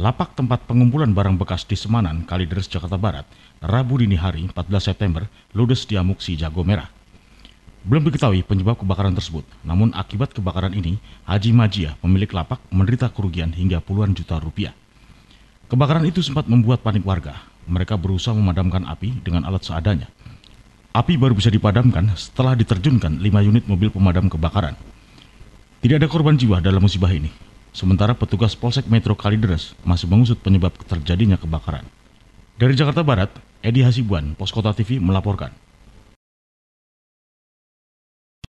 Lapak tempat pengumpulan barang bekas di Semanan, Kalideres, Jakarta Barat, Rabu dini hari 14 September, ludes di Amuksi Jago Merah. Belum diketahui penyebab kebakaran tersebut, namun akibat kebakaran ini, Haji Majia, pemilik lapak, menderita kerugian hingga puluhan juta rupiah. Kebakaran itu sempat membuat panik warga. Mereka berusaha memadamkan api dengan alat seadanya. Api baru bisa dipadamkan setelah diterjunkan 5 unit mobil pemadam kebakaran. Tidak ada korban jiwa dalam musibah ini, Sementara petugas Polsek Metro Kalideres masih mengusut penyebab terjadinya kebakaran. Dari Jakarta Barat, Edi Hasibuan, Poskota TV melaporkan.